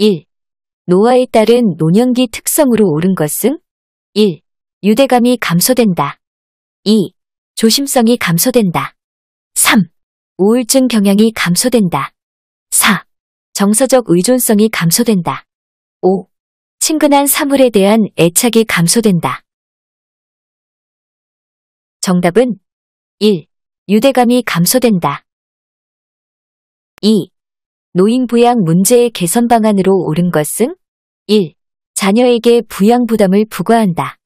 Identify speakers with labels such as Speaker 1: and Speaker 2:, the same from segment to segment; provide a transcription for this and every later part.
Speaker 1: 1. 노화에 따른 노년기 특성으로 옳은 것은 1. 유대감이 감소된다. 2. 조심성이 감소된다. 3. 우울증 경향이 감소된다. 4. 정서적 의존성이 감소된다. 5. 친근한 사물에 대한 애착이
Speaker 2: 감소된다. 정답은 1.
Speaker 1: 유대감이 감소된다. 2. 노인 부양 문제의 개선 방안으로 옳은 것은 1. 자녀에게 부양 부담을 부과한다.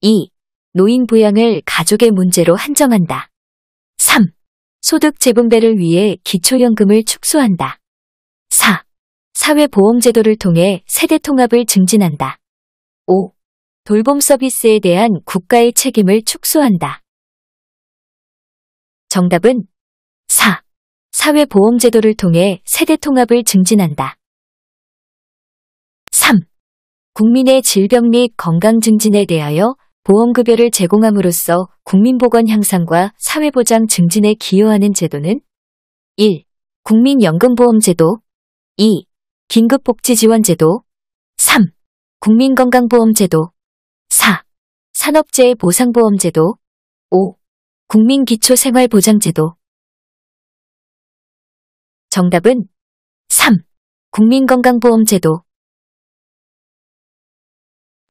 Speaker 1: 2. 노인 부양을 가족의 문제로 한정한다. 3. 소득 재분배를 위해 기초연금을 축소한다. 4. 사회보험제도를 통해 세대 통합을 증진한다. 5. 돌봄 서비스에 대한 국가의 책임을 축소한다. 정답은 4. 사회보험제도를 통해 세대 통합을 증진한다. 3. 국민의 질병 및 건강 증진에 대하여 보험급여를 제공함으로써 국민보건 향상과 사회보장 증진에 기여하는 제도는 1. 국민연금보험제도 2. 긴급복지지원제도 3. 국민건강보험제도 4. 산업재해보상보험제도 5. 국민기초생활보장제도
Speaker 2: 정답은 3. 국민건강보험제도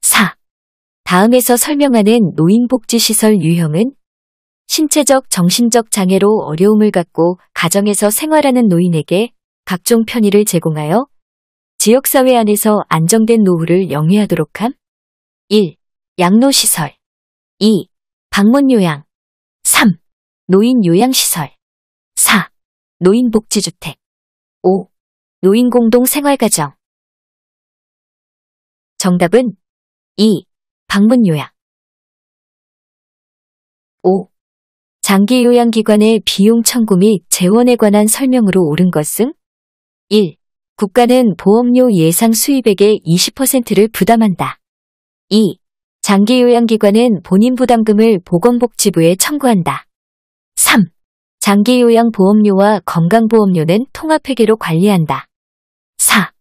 Speaker 2: 4.
Speaker 1: 다음에서 설명하는 노인복지시설 유형은 신체적, 정신적 장애로 어려움을 갖고 가정에서 생활하는 노인에게 각종 편의를 제공하여 지역사회 안에서 안정된 노후를 영위하도록 함 1. 양로시설 2. 방문요양 3.
Speaker 2: 노인요양시설 노인복지주택 5. 노인공동생활가정 정답은 2.
Speaker 1: 방문요양 5. 장기요양기관의 비용 청구 및 재원에 관한 설명으로 옳은 것은 1. 국가는 보험료 예상 수입액의 20%를 부담한다. 2. 장기요양기관은 본인 부담금을 보건복지부에 청구한다. 3. 장기요양보험료와 건강보험료는 통합회계로 관리한다. 4.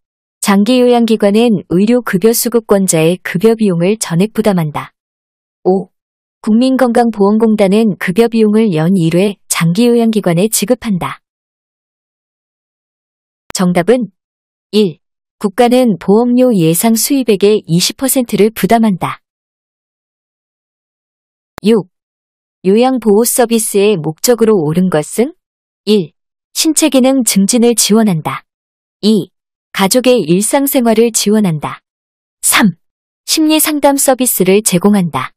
Speaker 1: 장기요양기관은 의료급여수급권자의 급여비용을 전액 부담한다. 5. 국민건강보험공단은 급여비용을 연 1회 장기요양기관에 지급한다. 정답은 1. 국가는 보험료 예상 수입액의 20%를 부담한다. 6. 요양보호 서비스의 목적으로 옳은 것은 1. 신체 기능 증진을 지원한다. 2. 가족의 일상생활을 지원한다. 3. 심리 상담 서비스를 제공한다.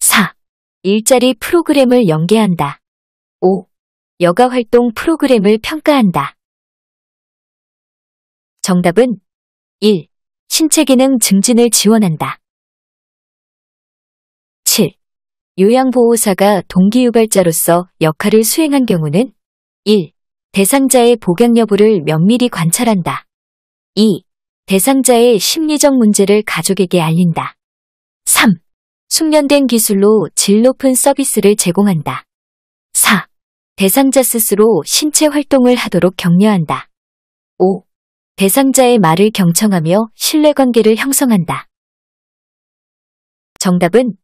Speaker 1: 4. 일자리 프로그램을 연계한다.
Speaker 2: 5. 여가 활동 프로그램을 평가한다.
Speaker 1: 정답은 1. 신체 기능 증진을 지원한다. 요양보호사가 동기유발자로서 역할을 수행한 경우는 1. 대상자의 복양 여부를 면밀히 관찰한다. 2. 대상자의 심리적 문제를 가족에게 알린다. 3. 숙련된 기술로 질 높은 서비스를 제공한다. 4. 대상자 스스로 신체 활동을 하도록 격려한다. 5. 대상자의 말을 경청하며 신뢰관계를 형성한다. 정답은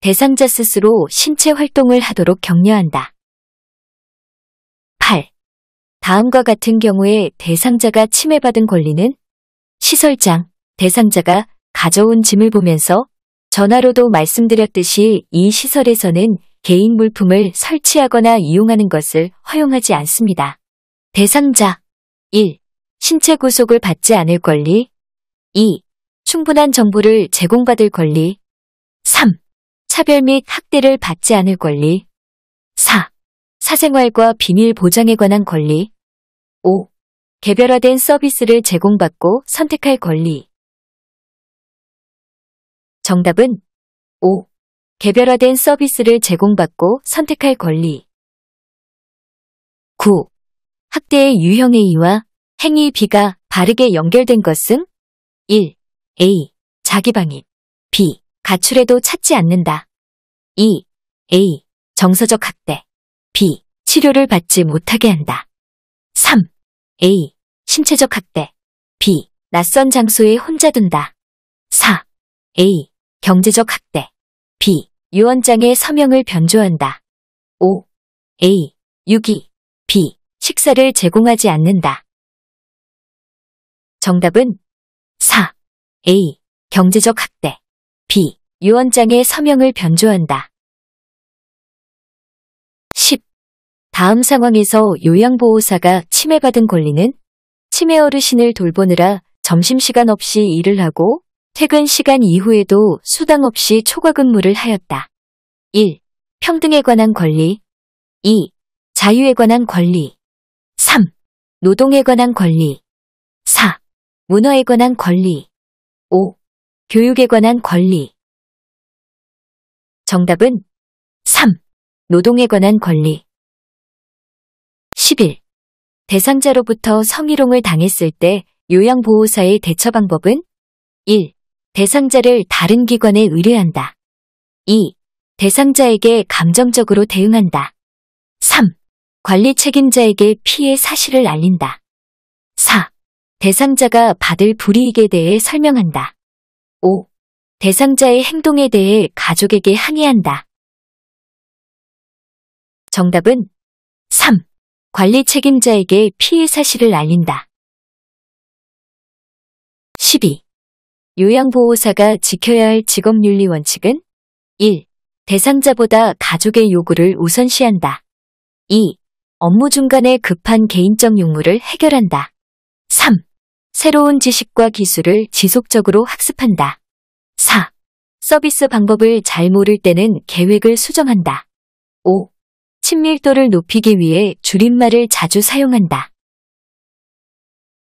Speaker 1: 대상자 스스로 신체 활동을 하도록 격려한다. 8. 다음과 같은 경우에 대상자가 침해받은 권리는 시설장, 대상자가 가져온 짐을 보면서 전화로도 말씀드렸듯이 이 시설에서는 개인 물품을 설치하거나 이용하는 것을 허용하지 않습니다. 대상자 1. 신체 구속을 받지 않을 권리 2. 충분한 정보를 제공받을 권리 차별 및 학대를 받지 않을 권리. 4. 사생활과 비밀 보장에 관한 권리. 5. 개별화된 서비스를 제공받고 선택할 권리. 정답은 5. 개별화된 서비스를 제공받고 선택할 권리. 9. 학대의 유형의 이와 행위 B가 바르게 연결된 것은 1. A. 자기방임 B. 가출에도 찾지 않는다. E. A. 정서적 학대. B. 치료를 받지 못하게 한다. 3. A. 신체적 학대. B. 낯선 장소에 혼자 둔다. 4. A. 경제적 학대. B. 유언장의 서명을 변조한다. 5. A. 유기. B. 식사를 제공하지 않는다.
Speaker 2: 정답은 4. A. 경제적 학대.
Speaker 1: B. 유언장의 서명을 변조한다. 10. 다음 상황에서 요양보호사가 침해받은 권리는 치매 어르신을 돌보느라 점심시간 없이 일을 하고 퇴근 시간 이후에도 수당 없이 초과 근무를 하였다. 1. 평등에 관한 권리 2. 자유에 관한 권리 3. 노동에 관한 권리 4. 문화에 관한 권리 5. 교육에 관한
Speaker 2: 권리 정답은 3. 노동에 관한
Speaker 1: 권리 11. 대상자로부터 성희롱을 당했을 때 요양보호사의 대처 방법은 1. 대상자를 다른 기관에 의뢰한다. 2. 대상자에게 감정적으로 대응한다. 3. 관리 책임자에게 피해 사실을 알린다. 4. 대상자가 받을 불이익에 대해 설명한다. 5. 대상자의 행동에 대해 가족에게 항의한다. 정답은 3. 관리 책임자에게 피해 사실을 알린다. 12. 요양보호사가 지켜야 할 직업윤리 원칙은 1. 대상자보다 가족의 요구를 우선시한다. 2. 업무 중간에 급한 개인적 용무를 해결한다. 3. 새로운 지식과 기술을 지속적으로 학습한다. 4. 서비스 방법을 잘 모를 때는 계획을 수정한다. 5. 친밀도를 높이기 위해 줄임말을 자주 사용한다.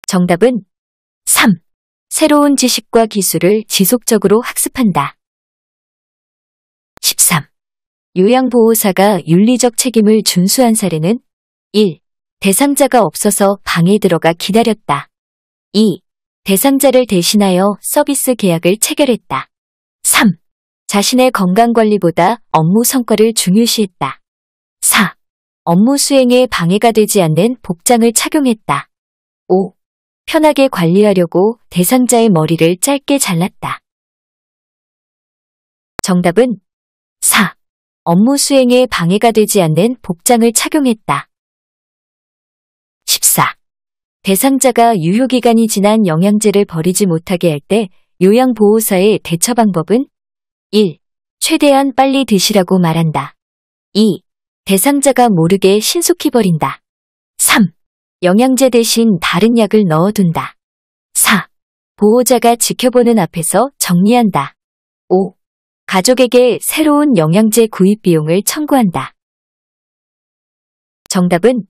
Speaker 1: 정답은 3. 새로운 지식과 기술을 지속적으로 학습한다. 13. 요양보호사가 윤리적 책임을 준수한 사례는 1. 대상자가 없어서 방에 들어가 기다렸다. 2. 대상자를 대신하여 서비스 계약을 체결했다. 3. 자신의 건강관리보다 업무 성과를 중요시했다. 4. 업무 수행에 방해가 되지 않는 복장을 착용했다. 5. 편하게 관리하려고 대상자의 머리를 짧게 잘랐다. 정답은 4. 업무 수행에 방해가 되지 않는 복장을 착용했다. 14. 대상자가 유효기간이 지난 영양제를 버리지 못하게 할 때 요양보호사의 대처 방법은 1. 최대한 빨리 드시라고 말한다. 2. 대상자가 모르게 신속히 버린다. 3. 영양제 대신 다른 약을 넣어둔다. 4. 보호자가 지켜보는 앞에서 정리한다. 5. 가족에게 새로운 영양제 구입 비용을 청구한다. 정답은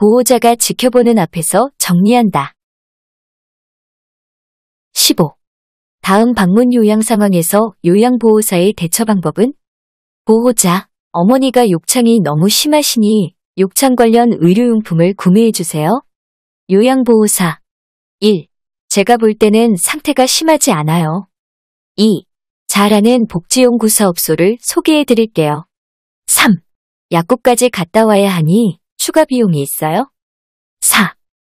Speaker 1: 보호자가 지켜보는 앞에서 정리한다. 15. 다음 방문 요양 상황에서 요양보호사의 대처 방법은 보호자, 어머니가 욕창이 너무 심하시니 욕창 관련 의료용품을 구매해주세요. 요양보호사 1. 제가 볼 때는 상태가 심하지 않아요. 2. 잘하는 복지연구사업소를 소개해드릴게요. 3. 약국까지 갔다 와야 하니 추가 비용이 있어요? 4.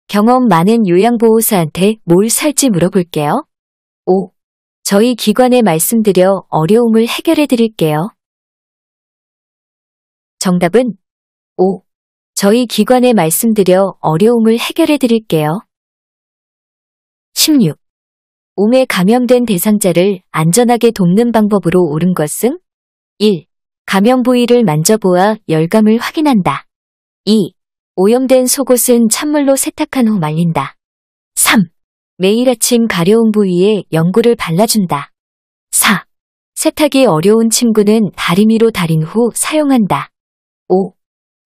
Speaker 1: 경험 많은 요양보호사한테 뭘 살지 물어볼게요. 5. 저희 기관에 말씀드려 어려움을 해결해 드릴게요. 정답은 5. 저희 기관에 말씀드려 어려움을 해결해 드릴게요. 16. 몸에 감염된 대상자를 안전하게 돕는 방법으로 옳은 것은? 1. 감염 부위를 만져보아 열감을 확인한다. 2. 오염된 속옷은 찬물로 세탁한 후 말린다. 3. 매일 아침 가려운 부위에 연고를 발라준다. 4. 세탁이 어려운 친구는 다리미로 다린 후 사용한다. 5.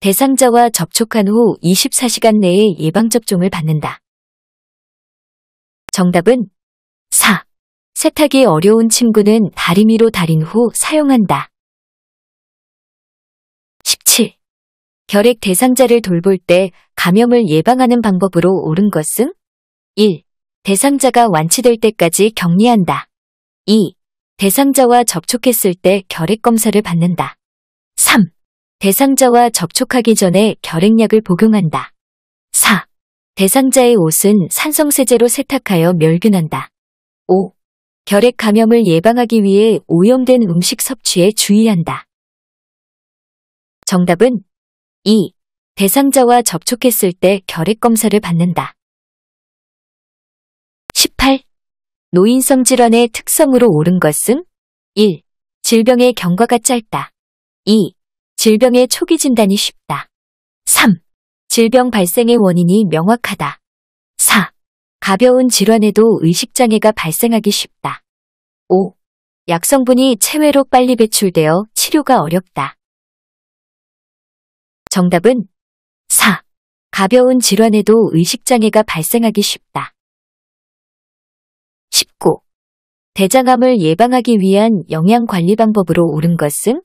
Speaker 1: 대상자와 접촉한 후 24시간 내에 예방접종을 받는다. 정답은 4. 세탁이 어려운 친구는 다리미로 다린 후 사용한다. 결핵 대상자를 돌볼 때 감염을 예방하는 방법으로 옳은 것은 1. 대상자가 완치될 때까지 격리한다. 2. 대상자와 접촉했을 때 결핵 검사를 받는다. 3. 대상자와 접촉하기 전에 결핵약을 복용한다. 4. 대상자의 옷은 산성세제로 세탁하여 멸균한다. 5. 결핵 감염을 예방하기 위해 오염된 음식 섭취에 주의한다. 정답은 2. 대상자와 접촉했을 때 결핵검사를 받는다. 18. 노인성 질환의 특성으로 옳은 것은 1. 질병의 경과가 짧다. 2. 질병의 초기 진단이 쉽다. 3. 질병 발생의 원인이 명확하다. 4. 가벼운 질환에도 의식장애가 발생하기 쉽다. 5. 약성분이 체외로 빨리 배출되어 치료가 어렵다. 정답은 4. 가벼운 질환에도 의식장애가 발생하기 쉽다. 19. 대장암을 예방하기 위한 영양관리 방법으로 옳은 것은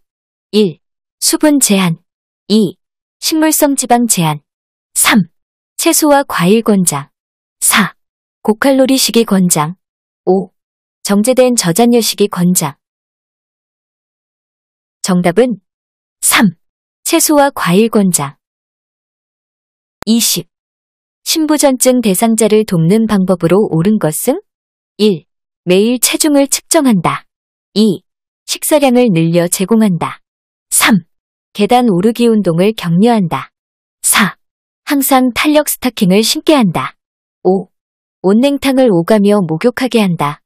Speaker 1: 1. 수분 제한 2. 식물성 지방 제한 3. 채소와 과일 권장 4. 고칼로리 식이 권장 5. 정제된 저잔류
Speaker 2: 식이 권장 정답은
Speaker 1: 채소와 과일 권장 20. 신부전증 대상자를 돕는 방법으로 옳은 것은 1. 매일 체중을 측정한다. 2. 식사량을 늘려 제공한다. 3. 계단 오르기 운동을 격려한다. 4. 항상 탄력 스타킹을 신게 한다. 5. 온냉탕을 오가며 목욕하게 한다.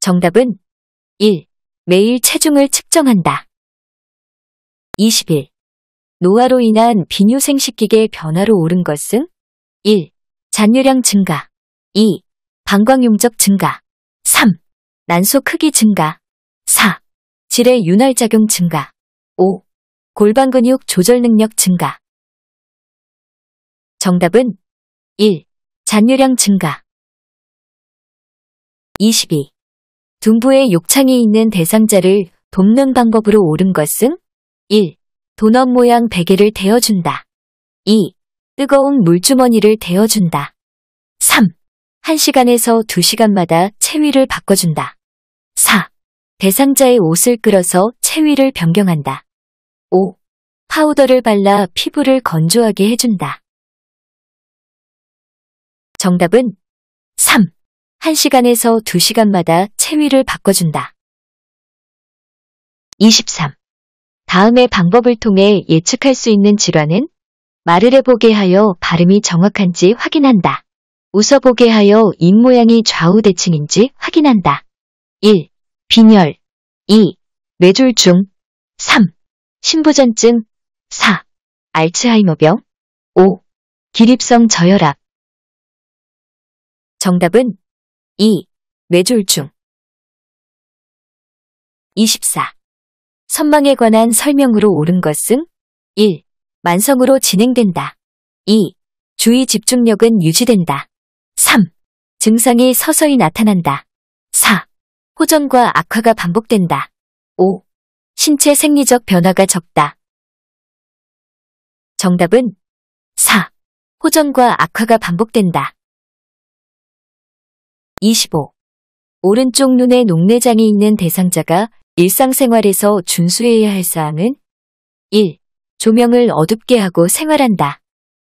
Speaker 1: 정답은 1. 매일 체중을 측정한다. 20일 노화로 인한 비뇨 생식기계 변화로 오른 것은 1. 잔유량 증가 2. 방광용적 증가 3. 난소 크기 증가 4. 질의 윤활작용 증가 5.
Speaker 2: 골반근육 조절 능력 증가 정답은
Speaker 1: 1. 잔유량 증가 22. 둥부에 욕창이 있는 대상자를 돕는 방법으로 옳은 것은 1. 도넛 모양 베개를 대어준다. 2. 뜨거운 물주머니를 대어준다. 3. 1시간에서 2시간마다 체위를 바꿔준다. 4. 대상자의 옷을 끌어서 체위를 변경한다. 5. 파우더를 발라 피부를 건조하게 해준다. 정답은 3. 1시간에서 2시간마다 체위를 바꿔준다. 23. 다음의 방법을 통해 예측할 수 있는 질환은 말을 해보게 하여 발음이 정확한지 확인한다. 웃어보게 하여 입모양이 좌우 대칭인지 확인한다. 1. 빈혈 2. 뇌졸중 3. 심부전증 4. 알츠하이머병 5. 기립성 저혈압
Speaker 2: 정답은 2. 뇌졸중 24. 선망에 관한 설명으로 옳은
Speaker 1: 것은 1. 만성으로 진행된다. 2. 주의 집중력은 유지된다. 3. 증상이 서서히 나타난다. 4. 호전과 악화가 반복된다. 5. 신체 생리적 변화가 적다.
Speaker 2: 정답은 4. 호전과 악화가
Speaker 1: 반복된다. 25. 오른쪽 눈에 녹내장이 있는 대상자가 일상생활에서 준수해야 할 사항은 1. 조명을 어둡게 하고 생활한다.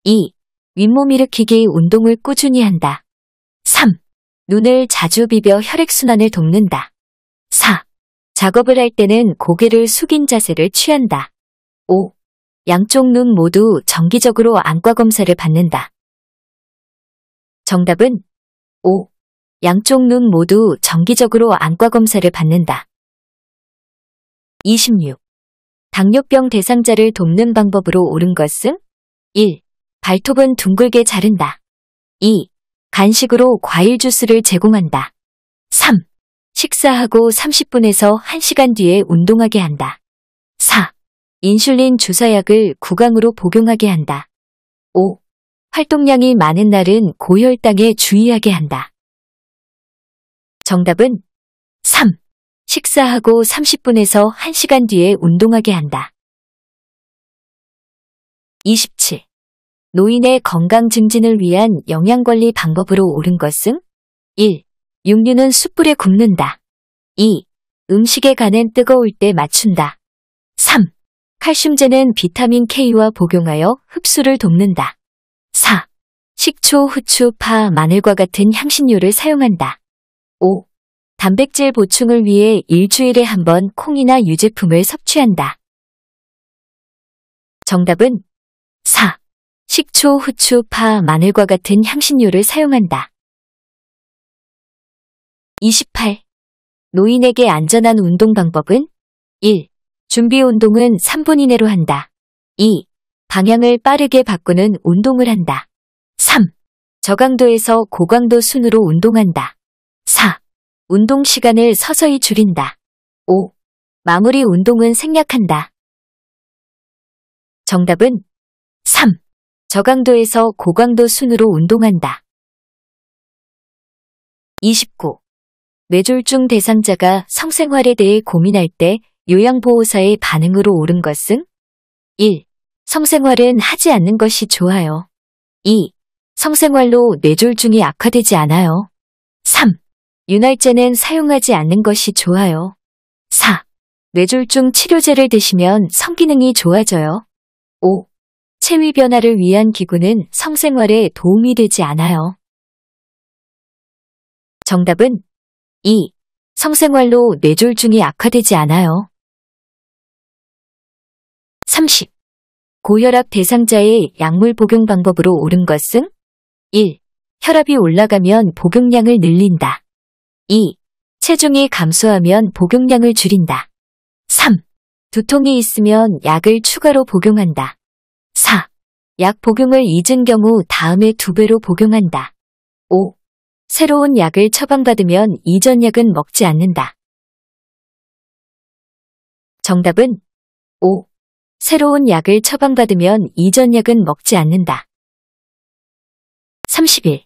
Speaker 1: 2. 윗몸 일으키기 운동을 꾸준히 한다. 3. 눈을 자주 비벼 혈액순환을 돕는다. 4. 작업을 할 때는 고개를 숙인 자세를 취한다. 5. 양쪽 눈 모두 정기적으로 안과 검사를 받는다. 정답은 5. 양쪽 눈 모두 정기적으로 안과 검사를 받는다. 26. 당뇨병 대상자를 돕는 방법으로 옳은 것은 1. 발톱은 둥글게 자른다. 2. 간식으로 과일 주스를 제공한다. 3. 식사하고 30분에서 1시간 뒤에 운동하게 한다. 4. 인슐린 주사약을 구강으로 복용하게 한다. 5. 활동량이 많은 날은 고혈당에 주의하게 한다. 정답은 3. 식사하고 30분에서 1시간 뒤에 운동하게 한다. 27. 노인의 건강 증진을 위한 영양관리 방법으로 옳은 것은 1. 육류는 숯불에 굽는다. 2. 음식에 간은 뜨거울 때 맞춘다. 3. 칼슘제는 비타민 K와 복용하여 흡수를 돕는다. 4. 식초, 후추, 파, 마늘과 같은 향신료를 사용한다. 5. 단백질 보충을 위해 일주일에 한 번 콩이나 유제품을 섭취한다. 정답은 4. 식초, 후추, 파, 마늘과 같은 향신료를 사용한다. 28. 노인에게 안전한 운동 방법은 1. 준비 운동은 3분 이내로 한다. 2. 방향을 빠르게 바꾸는 운동을 한다. 3. 저강도에서 고강도 순으로 운동한다. 운동 시간을 서서히 줄인다. 5. 마무리 운동은 생략한다. 정답은 3. 저강도에서 고강도 순으로 운동한다. 29. 뇌졸중 대상자가 성생활에 대해 고민할 때 요양보호사의 반응으로 옳은 것은? 1. 성생활은 하지 않는 것이 좋아요. 2. 성생활로 뇌졸중이 악화되지 않아요. 윤활제는 사용하지 않는 것이 좋아요. 4. 뇌졸중 치료제를 드시면 성기능이 좋아져요. 5. 체위 변화를 위한 기구는 성생활에 도움이 되지 않아요. 정답은 2. 성생활로 뇌졸중이 악화되지 않아요. 30. 고혈압 대상자의 약물 복용 방법으로 옳은 것은 1. 혈압이 올라가면 복용량을 늘린다. 2. 체중이 감소하면 복용량을 줄인다. 3. 두통이 있으면 약을 추가로 복용한다. 4. 약 복용을 잊은 경우 다음에 두배로 복용한다. 5. 새로운 약을 처방받으면 이전 약은 먹지
Speaker 2: 않는다. 정답은 5.
Speaker 1: 새로운 약을 처방받으면 이전 약은 먹지 않는다. 31.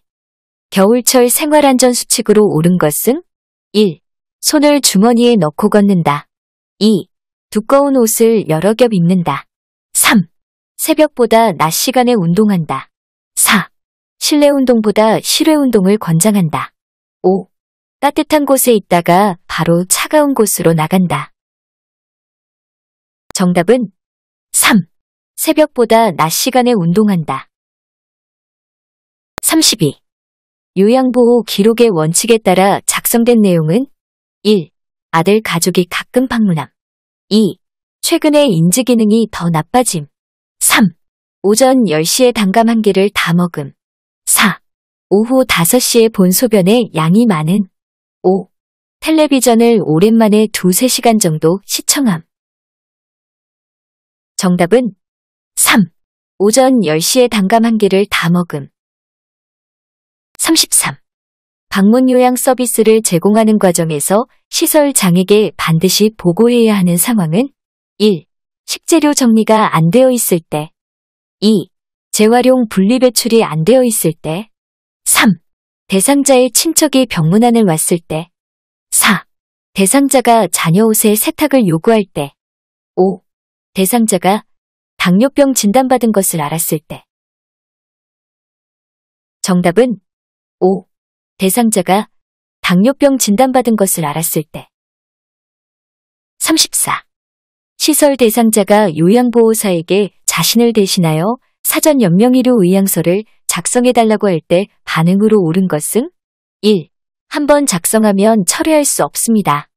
Speaker 1: 겨울철 생활안전수칙으로 옳은 것은 1. 손을 주머니에 넣고 걷는다. 2. 두꺼운 옷을 여러 겹 입는다. 3. 새벽보다 낮 시간에 운동한다. 4. 실내 운동보다 실외 운동을 권장한다. 5. 따뜻한 곳에 있다가 바로 차가운 곳으로 나간다. 정답은 3. 새벽보다 낮 시간에 운동한다. 32. 요양보호 기록의 원칙에 따라 작성된 내용은 1. 아들 가족이 가끔 방문함 2. 최근에 인지 기능이 더 나빠짐 3. 오전 10시에 단감 한 개를 다 먹음 4. 오후 5시에 본 소변에 양이 많은 5. 텔레비전을 오랜만에 두세 시간 정도 시청함 정답은 3. 오전 10시에 단감 한 개를 다 먹음 33. 방문 요양 서비스를 제공하는 과정에서 시설 장에게 반드시 보고해야 하는 상황은 1. 식재료 정리가 안 되어 있을 때 2. 재활용 분리배출이 안 되어 있을 때 3. 대상자의 친척이 병문안을 왔을 때 4. 대상자가 자녀 옷의 세탁을 요구할 때 5. 대상자가 당뇨병 진단받은 것을 알았을 때 정답은 5. 대상자가 당뇨병 진단받은 것을 알았을 때. 34. 시설 대상자가 요양보호사에게 자신을 대신하여 사전 연명의료 의향서를 작성해달라고 할 때 반응으로 옳은 것은 1. 한번 작성하면 철회할 수 없습니다.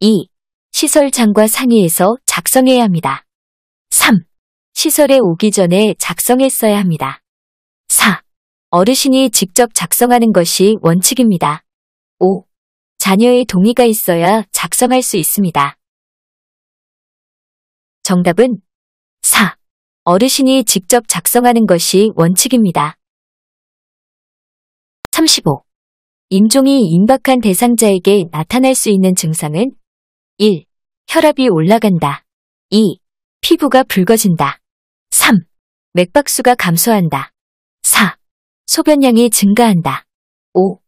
Speaker 1: 2. 시설장과 상의해서 작성해야 합니다. 3. 시설에 오기 전에 작성했어야 합니다. 어르신이 직접 작성하는 것이 원칙입니다. 5. 자녀의 동의가 있어야 작성할 수 있습니다. 정답은 4. 어르신이 직접 작성하는 것이 원칙입니다. 35. 임종이 임박한 대상자에게 나타날 수 있는 증상은 1. 혈압이 올라간다. 2. 피부가 붉어진다. 3. 맥박수가 감소한다. 소변량이 증가한다. 5.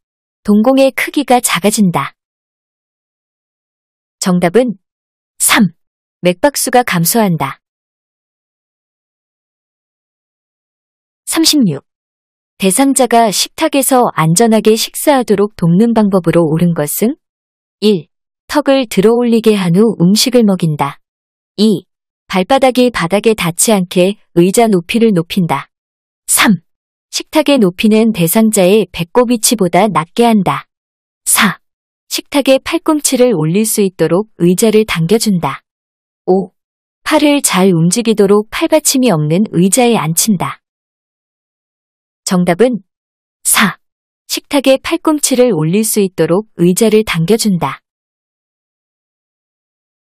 Speaker 1: 동공의 크기가 작아진다.
Speaker 2: 정답은 3. 맥박수가 감소한다. 36. 대상자가
Speaker 1: 식탁에서 안전하게 식사하도록 돕는 방법으로 옳은 것은 1. 턱을 들어 올리게 한 후 음식을 먹인다. 2. 발바닥이 바닥에 닿지 않게 의자 높이를 높인다. 식탁의 높이는 대상자의 배꼽 위치보다 낮게 한다. 4. 식탁의 팔꿈치를 올릴 수 있도록 의자를 당겨준다. 5. 팔을 잘 움직이도록 팔받침이 없는 의자에 앉힌다. 정답은 4. 식탁의 팔꿈치를 올릴 수 있도록 의자를 당겨준다.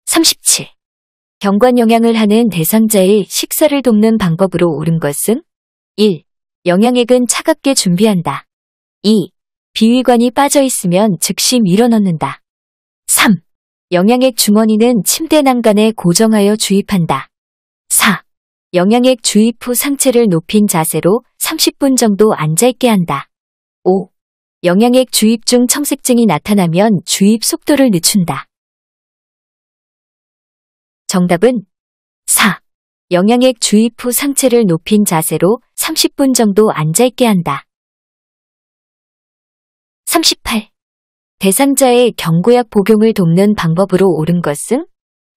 Speaker 1: 37. 경관 영향을 하는 대상자의 식사를 돕는 방법으로 옳은 것은 1. 영양액은 차갑게 준비한다. 2. 비위관이 빠져 있으면 즉시 밀어넣는다. 3. 영양액 주머니는 침대 난간에 고정하여 주입한다. 4. 영양액 주입 후 상체를 높인 자세로 30분 정도 앉아있게 한다. 5. 영양액 주입 중 청색증이 나타나면 주입 속도를 늦춘다. 정답은 영양액 주입 후 상체를 높인 자세로 30분 정도 앉아있게 한다. 38. 대상자의 경구약 복용을 돕는 방법으로 옳은 것은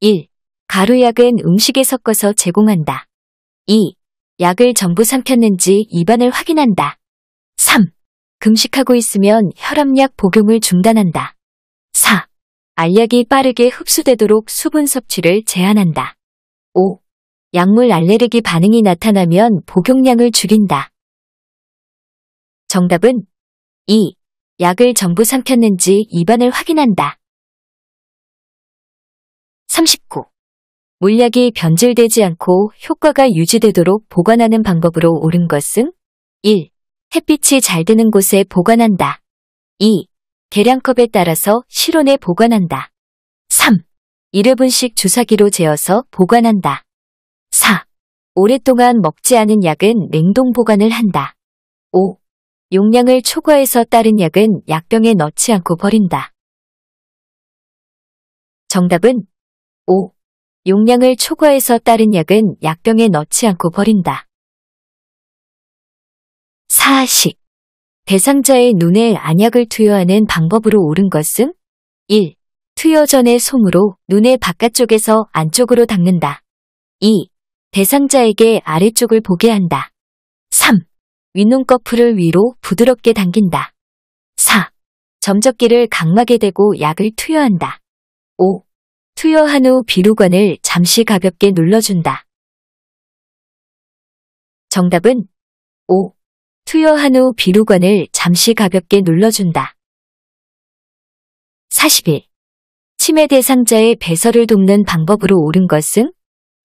Speaker 1: 1. 가루약은 음식에 섞어서 제공한다. 2. 약을 전부 삼켰는지 입안을 확인한다. 3. 금식하고 있으면 혈압약 복용을 중단한다. 4. 알약이 빠르게 흡수되도록 수분 섭취를 제한한다. 5. 약물 알레르기 반응이 나타나면 복용량을 줄인다. 정답은 2. 약을 전부 삼켰는지 입안을 확인한다. 39. 물약이 변질되지 않고 효과가 유지되도록 보관하는 방법으로 옳은 것은 1. 햇빛이 잘 드는 곳에 보관한다. 2. 계량컵에 따라서 실온에 보관한다. 3. 1회분씩 주사기로 재어서 보관한다. 오랫동안 먹지 않은 약은 냉동 보관을 한다. 5. 용량을 초과해서 따른 약은 약병에 넣지 않고 버린다. 정답은 5. 용량을 초과해서 따른 약은 약병에 넣지 않고 버린다. 사식. 대상자의 눈에 안약을 투여하는 방법으로 옳은 것은 1. 투여 전에 솜으로 눈의 바깥쪽에서 안쪽으로 닦는다. 2. 대상자에게 아래쪽을 보게 한다. 3. 윗눈 꺼풀을 위로 부드럽게 당긴다. 4. 점적기를 각막에 대고 약을 투여한다. 5. 투여한 후 비루관을 잠시 가볍게 눌러준다.
Speaker 2: 정답은 5. 투여한 후
Speaker 1: 비루관을 잠시 가볍게 눌러준다. 41. 치매 대상자의 배설을 돕는 방법으로 옳은 것은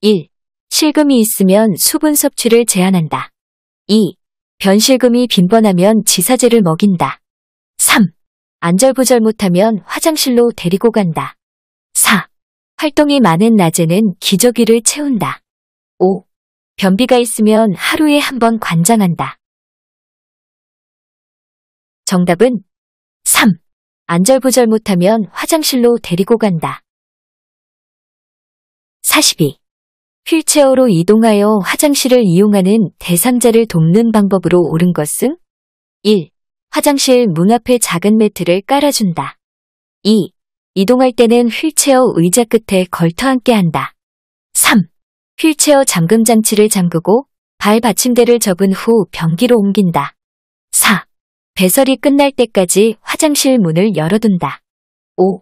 Speaker 1: 1. 실금이 있으면 수분 섭취를 제한한다. 2. 변실금이 빈번하면 지사제를 먹인다. 3. 안절부절 못하면 화장실로 데리고 간다. 4. 활동이 많은 낮에는 기저귀를 채운다. 5. 변비가 있으면 하루에 한 번 관장한다.
Speaker 2: 정답은 3. 안절부절 못하면 화장실로
Speaker 1: 데리고 간다. 42. 휠체어로 이동하여 화장실을 이용하는 대상자를 돕는 방법으로 옳은 것은 1. 화장실 문 앞에 작은 매트를 깔아준다. 2. 이동할 때는 휠체어 의자 끝에 걸터앉게 한다. 3. 휠체어 잠금 장치를 잠그고 발 받침대를 접은 후 변기로 옮긴다. 4. 배설이 끝날 때까지 화장실 문을 열어둔다. 5.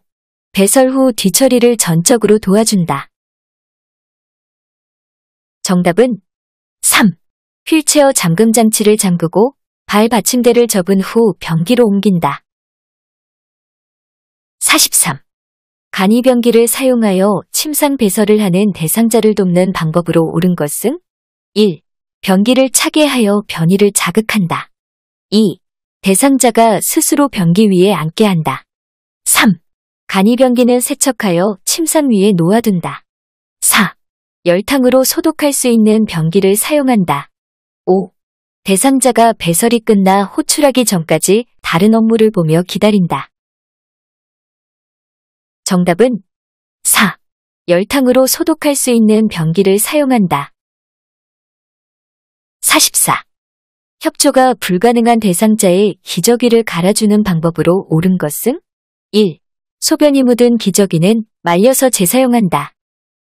Speaker 1: 배설 후 뒤처리를 전적으로 도와준다. 정답은 3. 휠체어 잠금 장치를 잠그고 발 받침대를 접은 후 변기로 옮긴다. 43. 간이변기를 사용하여 침상 배설을 하는 대상자를 돕는 방법으로 옳은 것은 1. 변기를 차게 하여 변이를 자극한다. 2. 대상자가 스스로 변기 위에 앉게 한다. 3. 간이변기는 세척하여 침상 위에 놓아둔다. 열탕으로 소독할 수 있는 변기를 사용한다. 5. 대상자가 배설이 끝나 호출하기 전까지 다른 업무를 보며 기다린다. 정답은 4. 열탕으로 소독할 수 있는 변기를 사용한다. 44. 협조가 불가능한 대상자의 기저귀를 갈아주는 방법으로 옳은 것은? 1. 소변이 묻은 기저귀는 말려서 재사용한다.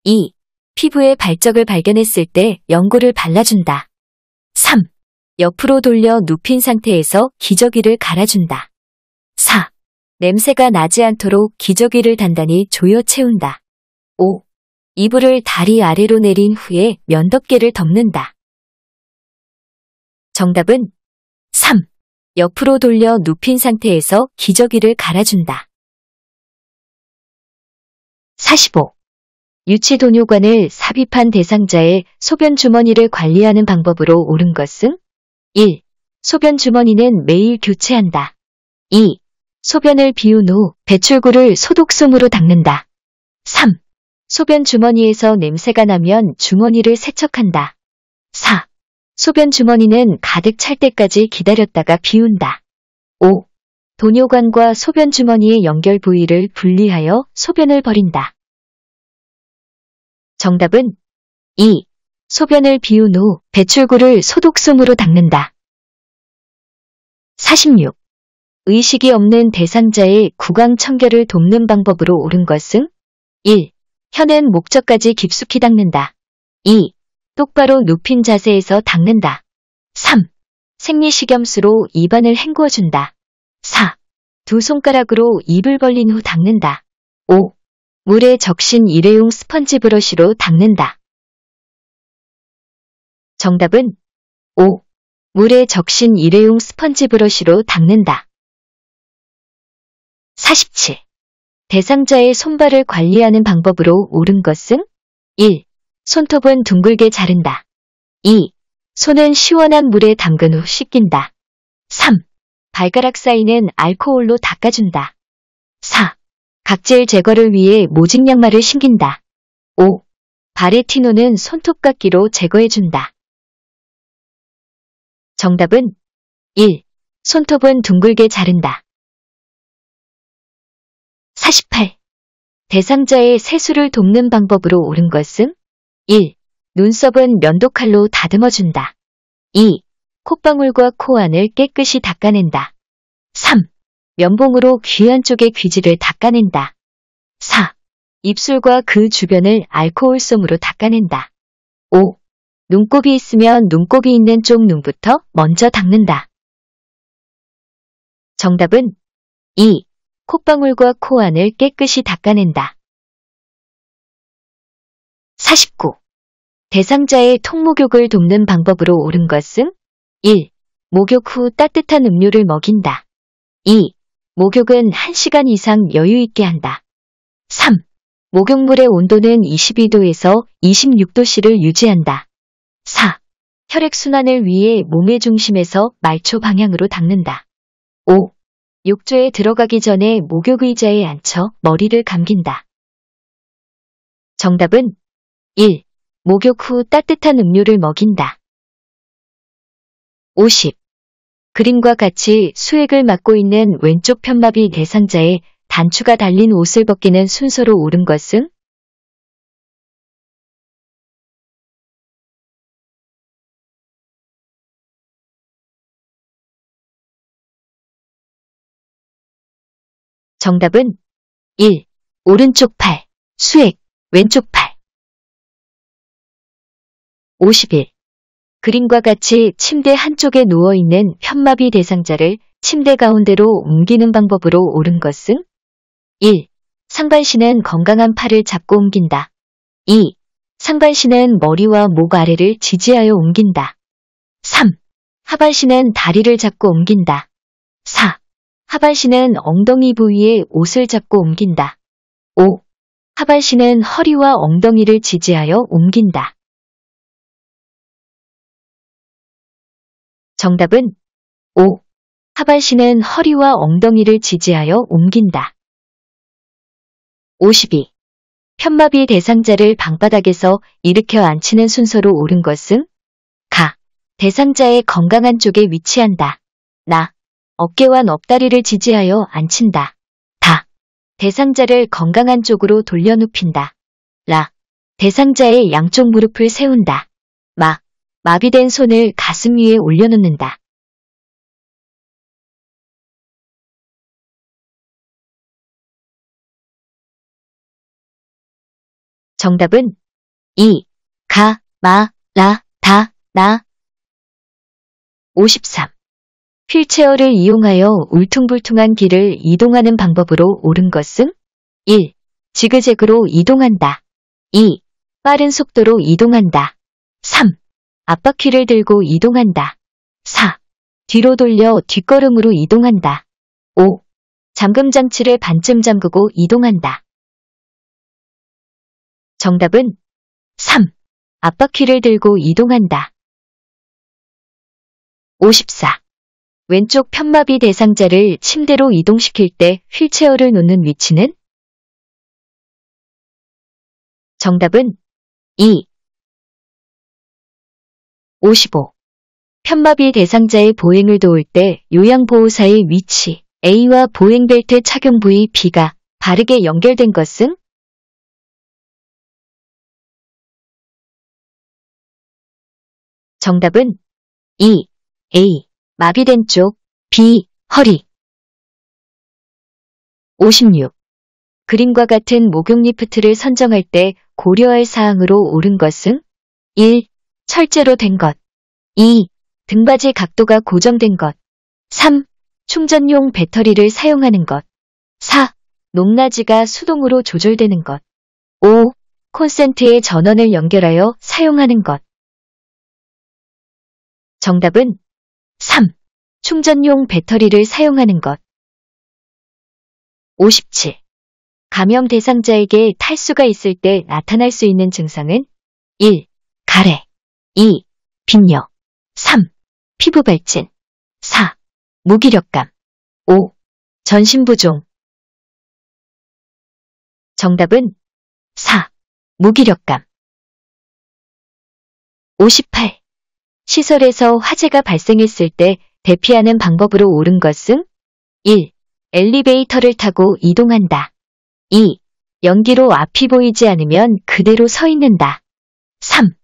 Speaker 1: 2. 피부에 발적을 발견했을 때 연고를 발라준다. 3. 옆으로 돌려 눕힌 상태에서 기저귀를 갈아준다. 4. 냄새가 나지 않도록 기저귀를 단단히 조여 채운다. 5. 이불을 다리 아래로 내린 후에 면덮개를 덮는다. 정답은 3. 옆으로 돌려 눕힌 상태에서 기저귀를 갈아준다. 45. 유치돈요관을 삽입한 대상자의 소변 주머니를 관리하는 방법으로 옳은 것은 1. 소변 주머니는 매일 교체한다. 2. 소변을 비운 후 배출구를 소독솜으로 닦는다. 3. 소변 주머니에서 냄새가 나면 주머니를 세척한다. 4. 소변 주머니는 가득 찰 때까지 기다렸다가 비운다. 5. 도뇨관과 소변 주머니의 연결 부위를 분리하여 소변을 버린다. 정답은 2. 소변을 비운 후 배출구를 소독솜으로 닦는다. 46. 의식이 없는 대상자의 구강 청결을 돕는 방법으로 옳은 것은 1. 혀는 목젖까지 깊숙이 닦는다. 2. 똑바로 눕힌 자세에서 닦는다. 3. 생리식염수로 입안을 헹궈준다. 4. 두 손가락으로 입을 벌린 후 닦는다. 5. 물에 적신 일회용 스펀지 브러쉬로 닦는다.
Speaker 2: 정답은 5. 물에 적신 일회용 스펀지
Speaker 1: 브러쉬로 닦는다. 47. 대상자의 손발을 관리하는 방법으로 옳은 것은 1. 손톱은 둥글게 자른다. 2. 손은 시원한 물에 담근 후 씻긴다. 3. 발가락 사이는 알코올로 닦아준다. 4. 각질 제거를 위해 모직 양말을 신긴다. 5. 바레티노는 손톱깎기로 제거해준다. 정답은 1. 손톱은 둥글게 자른다. 48. 대상자의 세수를 돕는 방법으로 옳은 것은 1. 눈썹은 면도칼로 다듬어준다. 2. 콧방울과 코안을 깨끗이 닦아낸다. 3. 면봉으로 귀현 쪽의 귀지를 닦아낸다. 4. 입술과 그 주변을 알코올솜으로 닦아낸다. 5. 눈곱이 있으면 눈곱이 있는 쪽 눈부터 먼저 닦는다. 정답은 2. 콧방울과 코안을 깨끗이
Speaker 2: 닦아낸다. 49. 대상자의
Speaker 1: 통목욕을 돕는 방법으로 옳은 것은 1. 목욕 후 따뜻한 음료를 먹인다. 2. 목욕은 1시간 이상 여유 있게 한다. 3. 목욕물의 온도는 22도에서 26도씨를 유지한다. 4. 혈액순환을 위해 몸의 중심에서 말초 방향으로 닦는다. 5. 욕조에 들어가기 전에 목욕의자에 앉혀 머리를 감긴다. 정답은 1. 목욕 후 따뜻한 음료를 먹인다. 50. 그림과 같이 수액을 맡고 있는 왼쪽 편마비 대상자의 단추가 달린 옷을 벗기는 순서로 오른 것은?
Speaker 2: 정답은 1. 오른쪽 팔, 수액, 왼쪽 팔
Speaker 1: 51. 그림과 같이 침대 한쪽에 누워있는 편마비 대상자를 침대 가운데로 옮기는 방법으로 옳은 것은 1. 상반신은 건강한 팔을 잡고 옮긴다. 2. 상반신은 머리와 목 아래를 지지하여 옮긴다. 3. 하반신은 다리를 잡고 옮긴다. 4. 하반신은 엉덩이 부위에 옷을 잡고 옮긴다. 5. 하반신은 허리와 엉덩이를 지지하여 옮긴다.
Speaker 2: 정답은 5.
Speaker 1: 하반신은 허리와 엉덩이를 지지하여 옮긴다. 52. 편마비 대상자를 방바닥에서 일으켜 앉히는 순서로 옳은 것은 가. 대상자의 건강한 쪽에 위치한다. 나. 어깨와 넉다리를 지지하여 앉힌다. 다. 대상자를 건강한 쪽으로 돌려 눕힌다. 라. 대상자의 양쪽 무릎을 세운다. 마. 마비된 손을 가슴 위에 올려놓는다.
Speaker 2: 정답은 2. 가, 마,
Speaker 1: 라, 다, 나. 53. 휠체어를 이용하여 울퉁불퉁한 길을 이동하는 방법으로 옳은 것은 1. 지그재그로 이동한다. 2. 빠른 속도로 이동한다. 3. 앞바퀴를 들고 이동한다. 4. 뒤로 돌려 뒷걸음으로 이동한다. 5. 잠금장치를 반쯤 잠그고 이동한다.
Speaker 2: 정답은 3. 앞바퀴를 들고
Speaker 1: 이동한다. 54. 왼쪽 편마비 대상자를 침대로 이동시킬 때 휠체어를 놓는 위치는?
Speaker 2: 정답은 2.
Speaker 1: 55. 편마비 대상자의 보행을 도울 때 요양보호사의 위치 A와 보행벨트 착용 부위 B가 바르게 연결된
Speaker 2: 것은 정답은 2. A, 마비된 쪽,
Speaker 1: B, 허리. 56. 그림과 같은 목욕 리프트를 선정할 때 고려할 사항으로 옳은 것은 1. 철제로 된 것. 2. 등받이 각도가 고정된 것. 3. 충전용 배터리를 사용하는 것. 4. 높낮이가 수동으로 조절되는 것. 5. 콘센트에 전원을 연결하여 사용하는 것.
Speaker 2: 정답은 3. 충전용
Speaker 1: 배터리를 사용하는 것. 57. 감염 대상자에게 탈수가 있을 때 나타날 수 있는 증상은 1. 가래 2. 빈혈 3. 피부 발진 4.
Speaker 2: 무기력감 5. 전신부종 정답은 4. 무기력감
Speaker 1: 58. 시설에서 화재가 발생했을 때 대피하는 방법으로 옳은 것은 1. 엘리베이터를 타고 이동한다. 2. 연기로 앞이 보이지 않으면 그대로 서 있는다. 3.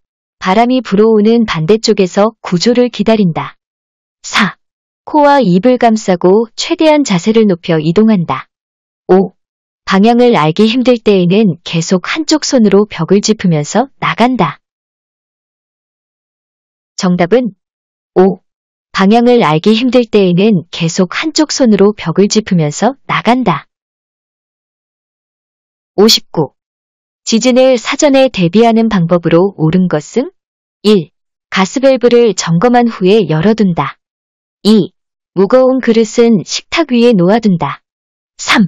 Speaker 1: 바람이 불어오는 반대쪽에서 구조를 기다린다. 4. 코와 입을 감싸고 최대한 자세를 높여 이동한다. 5. 방향을 알기 힘들 때에는 계속 한쪽 손으로 벽을 짚으면서 나간다. 정답은 5. 방향을 알기 힘들 때에는 계속 한쪽 손으로 벽을 짚으면서 나간다. 59. 지진을 사전에 대비하는 방법으로 옳은 것은 1. 가스밸브를 점검한 후에 열어둔다. 2. 무거운 그릇은 식탁 위에 놓아둔다. 3.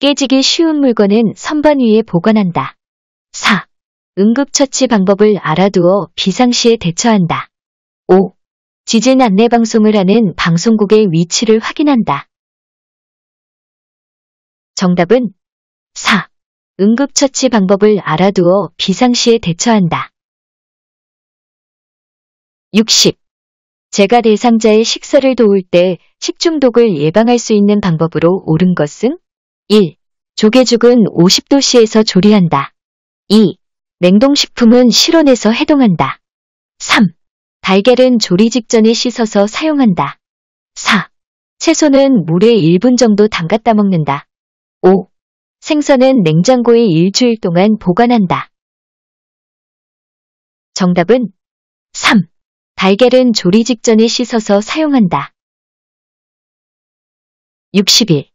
Speaker 1: 깨지기 쉬운 물건은 선반 위에 보관한다. 4. 응급처치 방법을 알아두어 비상시에 대처한다. 5. 지진 안내 방송을 하는 방송국의 위치를
Speaker 2: 확인한다. 정답은 4.
Speaker 1: 응급처치 방법을 알아두어 비상시에 대처한다. 60. 제가 대상자의 식사를 도울 때 식중독을 예방할 수 있는 방법으로 옳은 것은 1. 조개죽은 50도씨에서 조리한다. 2. 냉동식품은 실온에서 해동한다. 3. 달걀은 조리 직전에 씻어서 사용한다. 4. 채소는 물에 1분 정도 담갔다 먹는다. 5. 생선은 냉장고에 일주일 동안 보관한다. 정답은 3. 달걀은 조리 직전에 씻어서 사용한다. 60일.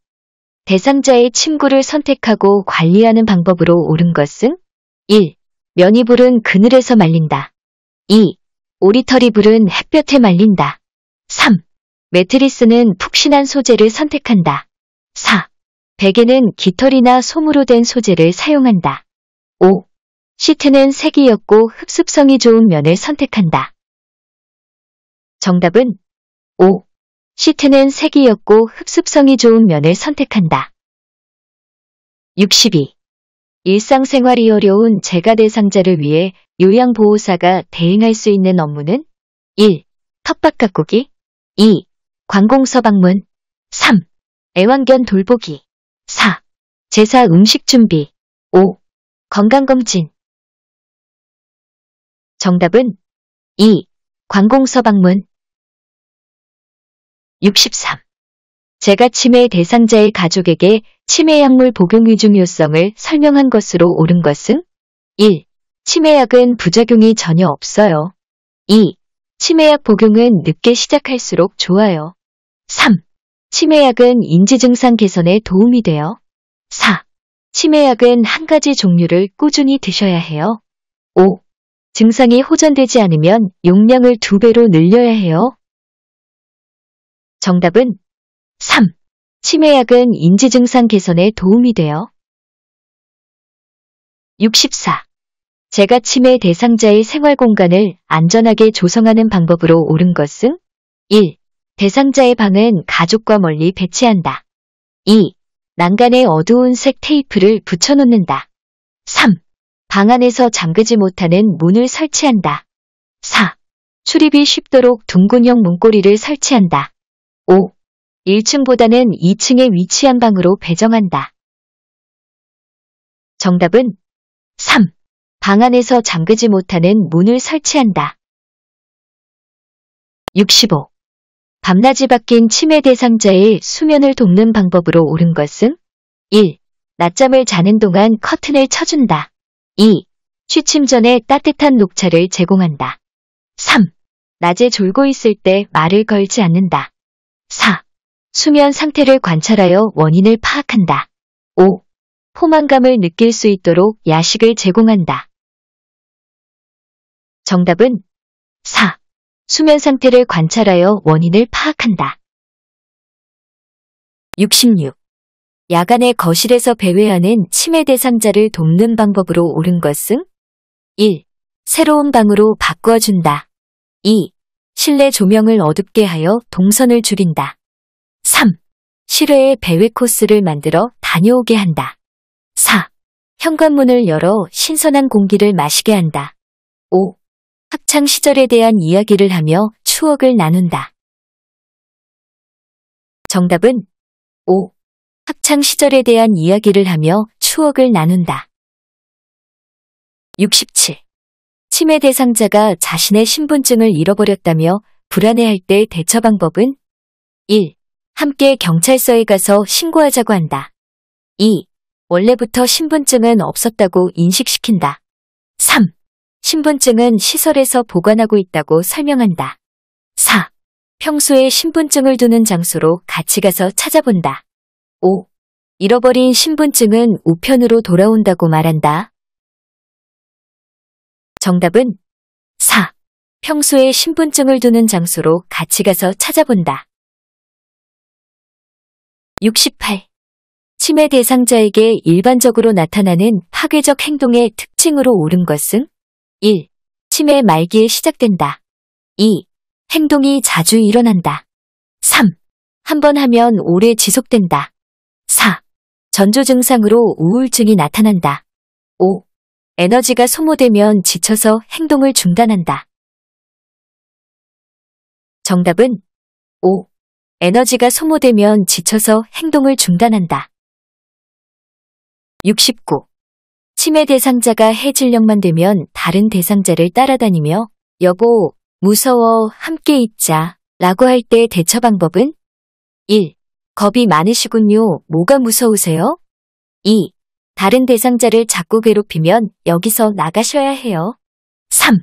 Speaker 1: 대상자의 침구를 선택하고 관리하는 방법으로 옳은 것은 1. 면이불은 그늘에서 말린다. 2. 오리털이불은 햇볕에 말린다. 3. 매트리스는 푹신한 소재를 선택한다. 4. 베개는 깃털이나 솜으로 된 소재를 사용한다. 5. 시트는 색이었고 흡습성이 좋은 면을 선택한다. 정답은 5. 시트는 색이었고 흡습성이 좋은 면을 선택한다. 62. 일상생활이 어려운 재가 대상자를 위해 요양보호사가 대행할 수 있는 업무는 1. 텃밭 가꾸기 2. 관공서 방문 3. 애완견 돌보기 4. 제사 음식 준비
Speaker 2: 5. 건강검진 정답은
Speaker 1: 2. 관공서 방문 63. 제가 치매 대상자의 가족에게 치매약물 복용의 중요성을 설명한 것으로 옳은 것은 1. 치매약은 부작용이 전혀 없어요. 2. 치매약 복용은 늦게 시작할수록 좋아요. 3. 치매약은 인지증상 개선에 도움이 돼요. 4. 치매약은 한 가지 종류를 꾸준히 드셔야 해요. 5. 증상이 호전되지 않으면 용량을 두배로 늘려야 해요. 정답은 3. 치매약은 인지증상 개선에 도움이 되어 64. 제가 치매 대상자의 생활 공간을 안전하게 조성하는 방법으로 옳은 것은 1. 대상자의 방은 가족과 멀리 배치한다. 2. 난간에 어두운 색 테이프를 붙여놓는다. 3. 방 안에서 잠그지 못하는 문을 설치한다. 4. 출입이 쉽도록 둥근형 문고리를 설치한다. 5. 1층보다는 2층에 위치한 방으로 배정한다. 정답은 3. 방 안에서 잠그지 못하는 문을 설치한다. 65. 밤낮이 바뀐 치매 대상자의 수면을 돕는 방법으로 옳은 것은 1. 낮잠을 자는 동안 커튼을 쳐준다. 2. 취침 전에 따뜻한 녹차를 제공한다. 3. 낮에 졸고 있을 때 말을 걸지 않는다. 4. 수면 상태를 관찰하여 원인을 파악한다. 5. 포만감을 느낄 수 있도록 야식을 제공한다. 정답은 4. 수면 상태를 관찰하여 원인을 파악한다. 66. 야간에 거실에서 배회하는 치매 대상자를 돕는 방법으로 옳은 것은? 1. 새로운 방으로 바꿔준다. 2. 실내 조명을 어둡게 하여 동선을 줄인다. 3. 실외의 배회 코스를 만들어 다녀오게 한다. 4. 현관문을 열어 신선한 공기를 마시게 한다. 5. 학창 시절에 대한 이야기를 하며 추억을 나눈다. 정답은 5. 학창 시절에 대한 이야기를 하며 추억을 나눈다. 67. 치매 대상자가 자신의 신분증을 잃어버렸다며 불안해할 때 대처 방법은 1. 함께 경찰서에 가서 신고하자고 한다. 2. 원래부터 신분증은 없었다고 인식시킨다. 3. 신분증은 시설에서 보관하고 있다고 설명한다. 4. 평소에 신분증을 두는 장소로 같이 가서 찾아본다. 5. 잃어버린 신분증은 우편으로 돌아온다고 말한다. 정답은 4. 평소에 신분증을 두는 장소로 같이 가서 찾아본다. 68. 치매 대상자에게 일반적으로 나타나는 파괴적 행동의 특징으로 옳은 것은 1. 치매 말기에 시작된다. 2. 행동이 자주 일어난다. 3. 한 번 하면 오래 지속된다. 4. 전조 증상으로 우울증이 나타난다. 5. 에너지가 소모되면 지쳐서 행동을 중단한다.
Speaker 2: 정답은 5. 에너지가
Speaker 1: 소모되면 지쳐서 행동을 중단한다. 69. 치매 대상자가 해질녘만 되면 다른 대상자를 따라다니며 여보, 무서워, 함께 있자 라고 할 때 대처 방법은 1. 겁이 많으시군요. 뭐가 무서우세요? 2. 다른 대상자를 자꾸 괴롭히면 여기서 나가셔야 해요. 3.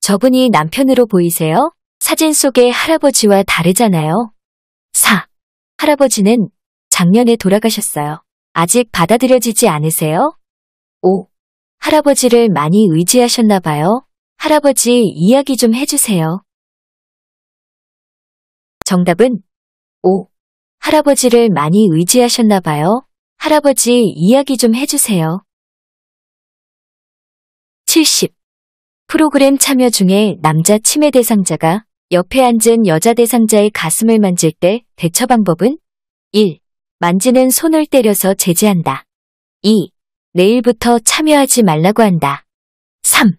Speaker 1: 저분이 남편으로 보이세요? 사진 속의 할아버지와 다르잖아요. 4. 할아버지는 작년에 돌아가셨어요. 아직 받아들여지지 않으세요? 5. 할아버지를 많이 의지하셨나 봐요. 할아버지 이야기 좀 해주세요. 정답은 5. 할아버지를 많이 의지하셨나 봐요. 할아버지 이야기 좀 해주세요. 70. 프로그램 참여 중에 남자 치매 대상자가 옆에 앉은 여자 대상자의 가슴을 만질 때 대처 방법은 1. 만지는 손을 때려서 제지한다. 2. 내일부터 참여하지 말라고 한다. 3.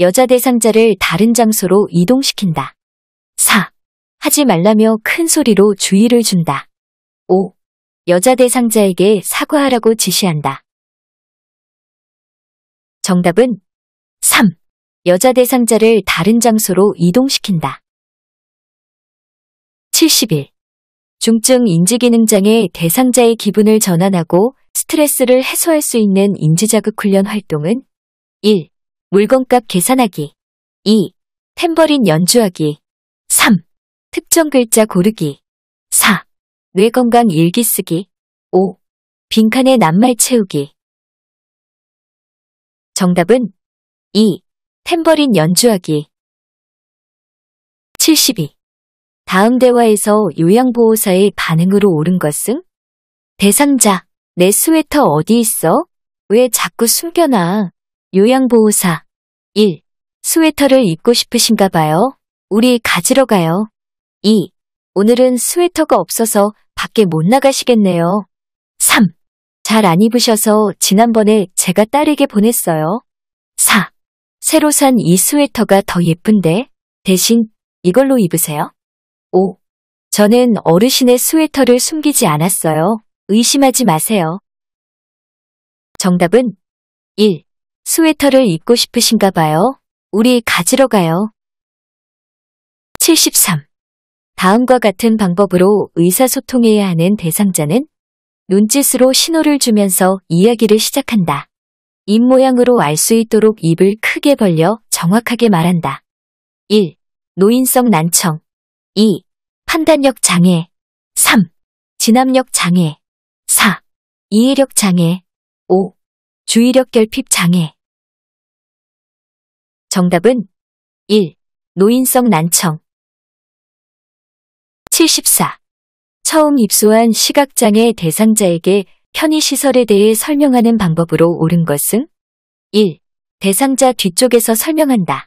Speaker 1: 여자 대상자를 다른 장소로 이동시킨다. 4. 하지 말라며 큰 소리로 주의를 준다. 5. 여자 대상자에게 사과하라고 지시한다.
Speaker 2: 정답은 3. 여자 대상자를 다른 장소로
Speaker 1: 이동시킨다. 71. 중증 인지기능장애 대상자의 기분을 전환하고 스트레스를 해소할 수 있는 인지자극 훈련 활동은 1. 물건값 계산하기 2. 탬버린 연주하기 3. 특정 글자 고르기 뇌건강 일기 쓰기 5. 빈칸에 낱말 채우기
Speaker 2: 정답은 2. 탬버린 연주하기
Speaker 1: 72. 다음 대화에서 요양보호사의 반응으로 옳은 것은? 대상자, 내 스웨터 어디 있어? 왜 자꾸 숨겨놔? 요양보호사 1. 스웨터를 입고 싶으신가 봐요. 우리 가지러 가요. 2. 오늘은 스웨터가 없어서 밖에 못 나가시겠네요. 3. 잘 안 입으셔서 지난번에 제가 딸에게 보냈어요. 4. 새로 산 이 스웨터가 더 예쁜데 대신 이걸로 입으세요. 5. 저는 어르신의 스웨터를 숨기지 않았어요. 의심하지 마세요. 정답은 1. 스웨터를 입고 싶으신가 봐요. 우리 가지러 가요. 73. 다음과 같은 방법으로 의사소통해야 하는 대상자는 눈짓으로 신호를 주면서 이야기를 시작한다. 입모양으로 알 수 있도록 입을 크게 벌려 정확하게 말한다. 1. 노인성 난청 2. 판단력 장애 3. 진압력 장애 4. 이해력 장애 5. 주의력
Speaker 2: 결핍 장애 정답은 1.
Speaker 1: 노인성 난청 74. 처음 입소한 시각장애 대상자에게 편의시설에 대해 설명하는 방법으로 옳은 것은 1. 대상자 뒤쪽에서 설명한다.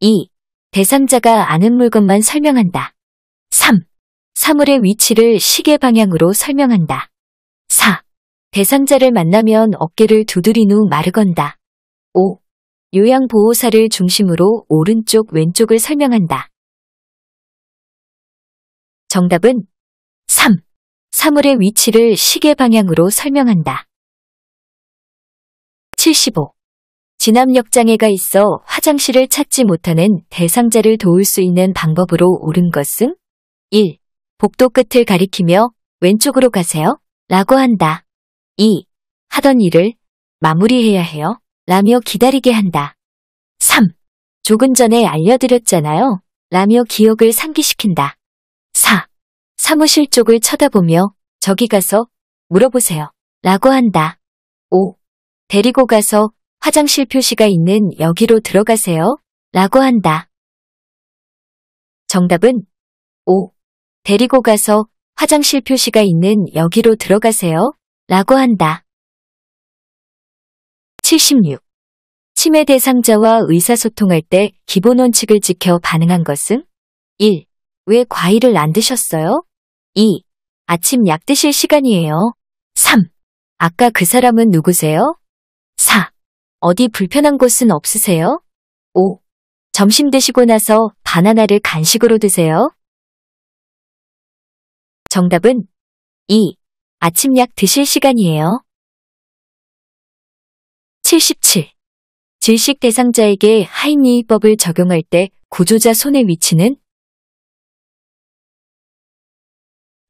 Speaker 1: 2. 대상자가 아는 물건만 설명한다. 3. 사물의 위치를 시계 방향으로 설명한다. 4. 대상자를 만나면 어깨를 두드린 후 마르건다. 5. 요양보호사를 중심으로 오른쪽 왼쪽을
Speaker 2: 설명한다. 정답은 3.
Speaker 1: 사물의 위치를 시계 방향으로 설명한다. 75. 진압력 장애가 있어 화장실을 찾지 못하는 대상자를 도울 수 있는 방법으로 옳은 것은 1. 복도 끝을 가리키며 왼쪽으로 가세요. 라고 한다. 2. 하던 일을 마무리해야 해요. 라며 기다리게 한다. 3. 조금 전에 알려드렸잖아요. 라며 기억을 상기시킨다. 사무실 쪽을 쳐다보며 저기 가서 물어보세요. 라고 한다. 5. 데리고 가서 화장실 표시가 있는 여기로 들어가세요. 라고 한다. 정답은 5. 데리고 가서 화장실 표시가 있는 여기로 들어가세요. 라고 한다. 76. 치매 대상자와 의사소통할 때 기본 원칙을 지켜 반응한 것은? 1. 왜 과일을 안 드셨어요? 2. 아침 약 드실 시간이에요. 3. 아까 그 사람은 누구세요? 4. 어디 불편한 곳은 없으세요? 5. 점심 드시고 나서 바나나를 간식으로 드세요. 정답은 2. 아침 약 드실 시간이에요. 77. 질식 대상자에게 하이니법을 적용할 때 구조자 손의 위치는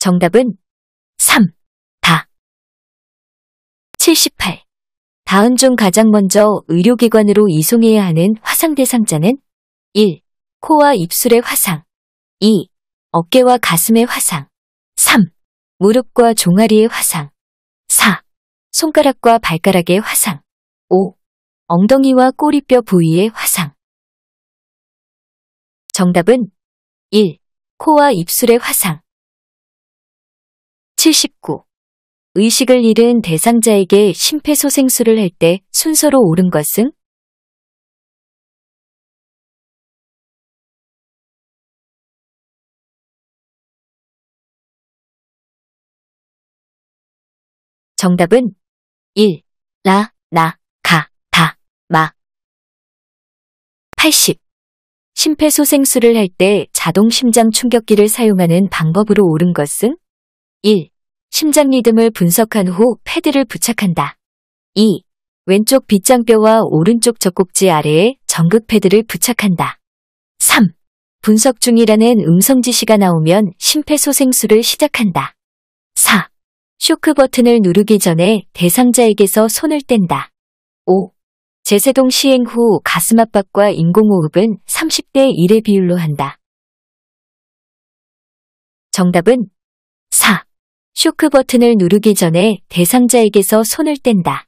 Speaker 1: 정답은 3. 다. 78. 다음 중 가장 먼저 의료기관으로 이송해야 하는 화상 대상자는 1. 코와 입술의 화상 2. 어깨와 가슴의 화상 3. 무릎과 종아리의 화상 4. 손가락과 발가락의 화상 5. 엉덩이와 꼬리뼈 부위의 화상 정답은 1. 코와 입술의 화상 79. 의식을 잃은 대상자에게 심폐소생술을 할 때
Speaker 2: 순서로 옳은 것은? 정답은 1. 라, 나,
Speaker 1: 가, 다, 마. 80. 심폐소생술을 할 때 자동 심장 충격기를 사용하는 방법으로 옳은 것은? 1. 심장 리듬을 분석한 후 패드를 부착한다. 2. 왼쪽 빗장뼈와 오른쪽 젖꼭지 아래에 전극 패드를 부착한다. 3. 분석 중이라는 음성 지시가 나오면 심폐소생술을 시작한다. 4. 쇼크 버튼을 누르기 전에 대상자에게서 손을 뗀다. 5. 제세동 시행 후 가슴 압박과 인공호흡은 30대 1의
Speaker 2: 비율로 한다. 정답은 쇼크 버튼을 누르기 전에 대상자에게서 손을 뗀다.